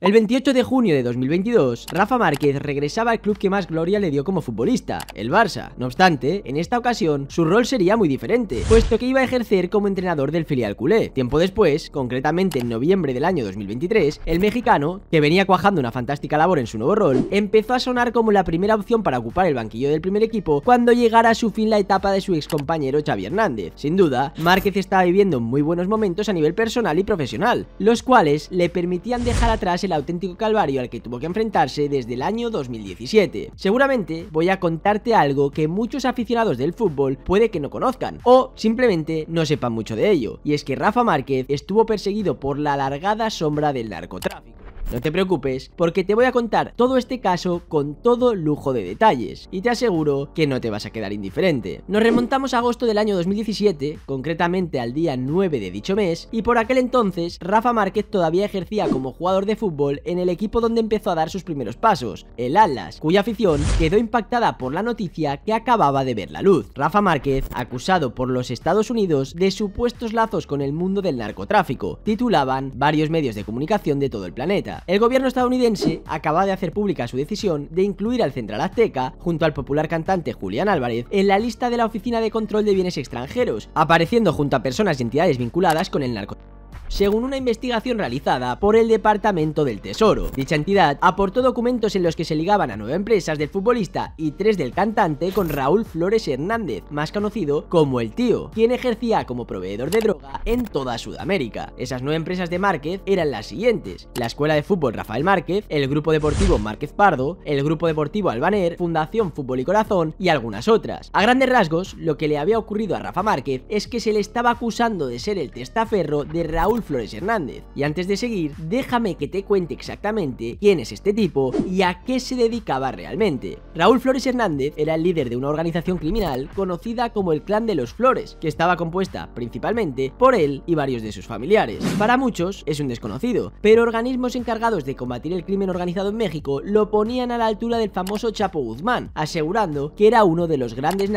El 28 de junio de 2022, Rafa Márquez regresaba al club que más gloria le dio como futbolista, el Barça. No obstante, en esta ocasión, su rol sería muy diferente, puesto que iba a ejercer como entrenador del filial culé. Tiempo después, concretamente en noviembre del año 2023, el mexicano, que venía cuajando una fantástica labor en su nuevo rol, empezó a sonar como la primera opción para ocupar el banquillo del primer equipo cuando llegara a su fin la etapa de su excompañero Xavi Hernández. Sin duda, Márquez estaba viviendo muy buenos momentos a nivel personal y profesional, los cuales le permitían dejar atrás el el auténtico calvario al que tuvo que enfrentarse desde el año 2017. Seguramente voy a contarte algo que muchos aficionados del fútbol puede que no conozcan o simplemente no sepan mucho de ello, y es que Rafa Márquez estuvo perseguido por la alargada sombra del narcotráfico. No te preocupes, porque te voy a contar todo este caso con todo lujo de detalles, y te aseguro que no te vas a quedar indiferente. Nos remontamos a agosto del año 2017, concretamente al día 9 de dicho mes, y por aquel entonces Rafa Márquez todavía ejercía como jugador de fútbol en el equipo donde empezó a dar sus primeros pasos, el Atlas, cuya afición quedó impactada por la noticia que acababa de ver la luz. Rafa Márquez, acusado por los Estados Unidos de supuestos lazos con el mundo del narcotráfico, titulaban varios medios de comunicación de todo el planeta. El gobierno estadounidense acaba de hacer pública su decisión de incluir al Central Azteca, junto al popular cantante Julián Álvarez, en la lista de la Oficina de Control de Bienes Extranjeros, apareciendo junto a personas y entidades vinculadas con el narcotráfico según una investigación realizada por el Departamento del Tesoro. Dicha entidad aportó documentos en los que se ligaban a nueve empresas del futbolista y tres del cantante con Raúl Flores Hernández, más conocido como El Tío, quien ejercía como proveedor de droga en toda Sudamérica. Esas nueve empresas de Márquez eran las siguientes, la Escuela de Fútbol Rafael Márquez, el Grupo Deportivo Márquez Pardo, el Grupo Deportivo Albaner, Fundación Fútbol y Corazón y algunas otras. A grandes rasgos, lo que le había ocurrido a Rafa Márquez es que se le estaba acusando de ser el testaferro de Raúl Flores Hernández. Y antes de seguir, déjame que te cuente exactamente quién es este tipo y a qué se dedicaba realmente. Raúl Flores Hernández era el líder de una organización criminal conocida como el Clan de los Flores, que estaba compuesta principalmente por él y varios de sus familiares. Para muchos es un desconocido, pero organismos encargados de combatir el crimen organizado en México lo ponían a la altura del famoso Chapo Guzmán, asegurando que era uno de los grandes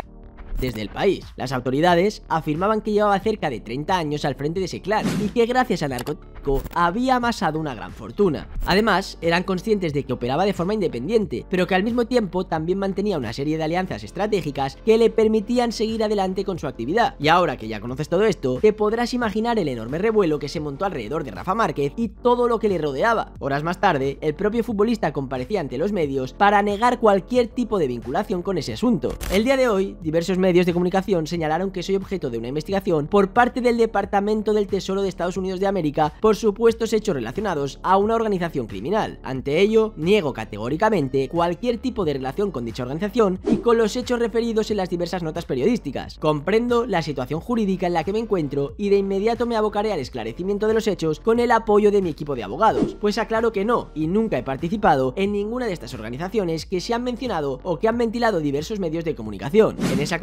desde el país. Las autoridades afirmaban que llevaba cerca de 30 años al frente de ese clan y que gracias al narcotráfico había amasado una gran fortuna. Además, eran conscientes de que operaba de forma independiente, pero que al mismo tiempo también mantenía una serie de alianzas estratégicas que le permitían seguir adelante con su actividad. Y ahora que ya conoces todo esto, te podrás imaginar el enorme revuelo que se montó alrededor de Rafa Márquez y todo lo que le rodeaba. Horas más tarde, el propio futbolista comparecía ante los medios para negar cualquier tipo de vinculación con ese asunto. El día de hoy, diversos medios medios de comunicación señalaron que soy objeto de una investigación por parte del Departamento del Tesoro de Estados Unidos de América por supuestos hechos relacionados a una organización criminal. Ante ello, niego categóricamente cualquier tipo de relación con dicha organización y con los hechos referidos en las diversas notas periodísticas. Comprendo la situación jurídica en la que me encuentro y de inmediato me abocaré al esclarecimiento de los hechos con el apoyo de mi equipo de abogados, pues aclaro que no y nunca he participado en ninguna de estas organizaciones que se han mencionado o que han ventilado diversos medios de comunicación. En esa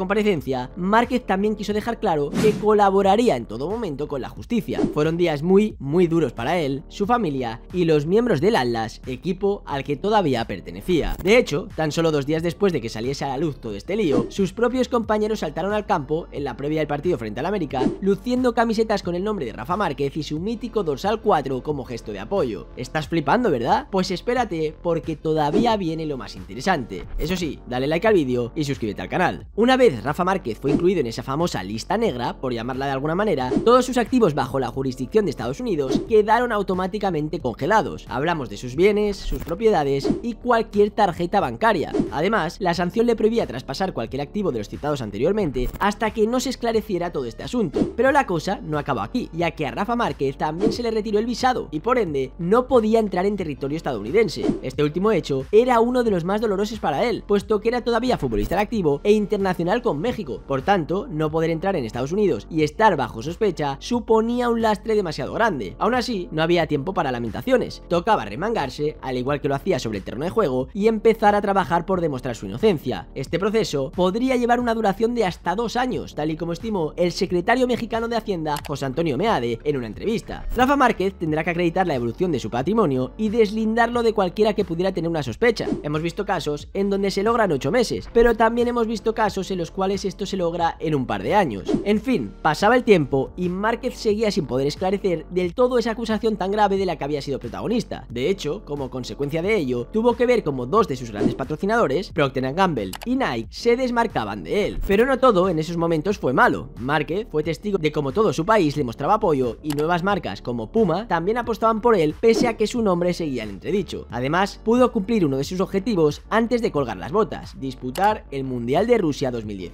Márquez también quiso dejar claro que colaboraría en todo momento con la justicia. Fueron días muy, muy duros para él, su familia y los miembros del Atlas, equipo al que todavía pertenecía. De hecho, tan solo dos días después de que saliese a la luz todo este lío, sus propios compañeros saltaron al campo en la previa del partido frente al América, luciendo camisetas con el nombre de Rafa Márquez y su mítico dorsal 4 como gesto de apoyo. ¿Estás flipando, verdad? Pues espérate, porque todavía viene lo más interesante. Eso sí, dale like al vídeo y suscríbete al canal. Una vez Rafa Márquez fue incluido en esa famosa lista negra, por llamarla de alguna manera, todos sus activos bajo la jurisdicción de Estados Unidos quedaron automáticamente congelados. Hablamos de sus bienes, sus propiedades y cualquier tarjeta bancaria. Además, la sanción le prohibía traspasar cualquier activo de los citados anteriormente hasta que no se esclareciera todo este asunto. Pero la cosa no acabó aquí, ya que a Rafa Márquez también se le retiró el visado y por ende no podía entrar en territorio estadounidense. Este último hecho era uno de los más dolorosos para él, puesto que era todavía futbolista activo e internacional con México. Por tanto, no poder entrar en Estados Unidos y estar bajo sospecha suponía un lastre demasiado grande. Aún así, no había tiempo para lamentaciones. Tocaba remangarse, al igual que lo hacía sobre el terreno de juego, y empezar a trabajar por demostrar su inocencia. Este proceso podría llevar una duración de hasta dos años, tal y como estimó el secretario mexicano de Hacienda, José Antonio Meade, en una entrevista. Rafa Márquez tendrá que acreditar la evolución de su patrimonio y deslindarlo de cualquiera que pudiera tener una sospecha. Hemos visto casos en donde se logran ocho meses, pero también hemos visto casos en los cuales esto se logra en un par de años. En fin, pasaba el tiempo y Márquez seguía sin poder esclarecer del todo esa acusación tan grave de la que había sido protagonista. De hecho, como consecuencia de ello, tuvo que ver como dos de sus grandes patrocinadores, Procter Gamble y Nike, se desmarcaban de él. Pero no todo en esos momentos fue malo. Márquez fue testigo de cómo todo su país le mostraba apoyo y nuevas marcas como Puma también apostaban por él pese a que su nombre seguía en entredicho. Además, pudo cumplir uno de sus objetivos antes de colgar las botas, disputar el Mundial de Rusia 2010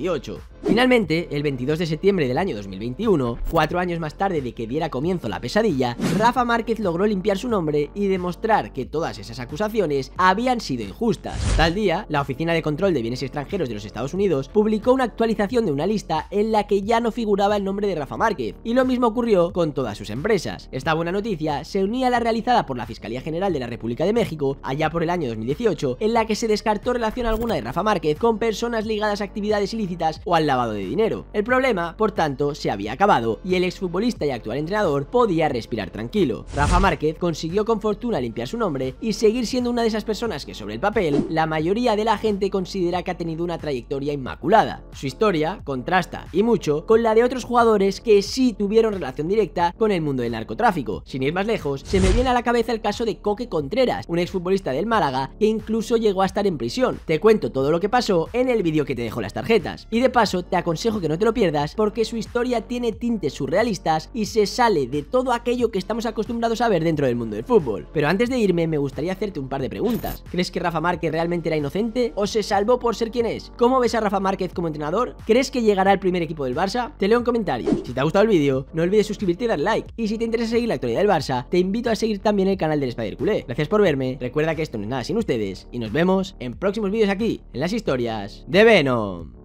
Finalmente, el 22 de septiembre del año 2021, cuatro años más tarde de que diera comienzo la pesadilla, Rafa Márquez logró limpiar su nombre y demostrar que todas esas acusaciones habían sido injustas. Tal día, la Oficina de Control de Bienes Extranjeros de los Estados Unidos publicó una actualización de una lista en la que ya no figuraba el nombre de Rafa Márquez, y lo mismo ocurrió con todas sus empresas. Esta buena noticia se unía a la realizada por la Fiscalía General de la República de México allá por el año 2018, en la que se descartó relación alguna de Rafa Márquez con personas ligadas a actividades ilícitas o al lavado de dinero. El problema, por tanto, se había acabado y el exfutbolista y actual entrenador podía respirar tranquilo. Rafa Márquez consiguió con fortuna limpiar su nombre y seguir siendo una de esas personas que sobre el papel, la mayoría de la gente considera que ha tenido una trayectoria inmaculada. Su historia contrasta, y mucho, con la de otros jugadores que sí tuvieron relación directa con el mundo del narcotráfico. Sin ir más lejos, se me viene a la cabeza el caso de Coque Contreras, un exfutbolista del Málaga que incluso llegó a estar en prisión. Te cuento todo lo que pasó en el vídeo que te dejo las tarjetas. Y de paso, te aconsejo que no te lo pierdas porque su historia tiene tintes surrealistas y se sale de todo aquello que estamos acostumbrados a ver dentro del mundo del fútbol. Pero antes de irme, me gustaría hacerte un par de preguntas. ¿Crees que Rafa Márquez realmente era inocente o se salvó por ser quien es? ¿Cómo ves a Rafa Márquez como entrenador? ¿Crees que llegará al primer equipo del Barça? Te leo en comentarios. Si te ha gustado el vídeo, no olvides suscribirte y dar like. Y si te interesa seguir la actualidad del Barça, te invito a seguir también el canal del Spider Culé. Gracias por verme, recuerda que esto no es nada sin ustedes y nos vemos en próximos vídeos aquí, en las historias de Venom.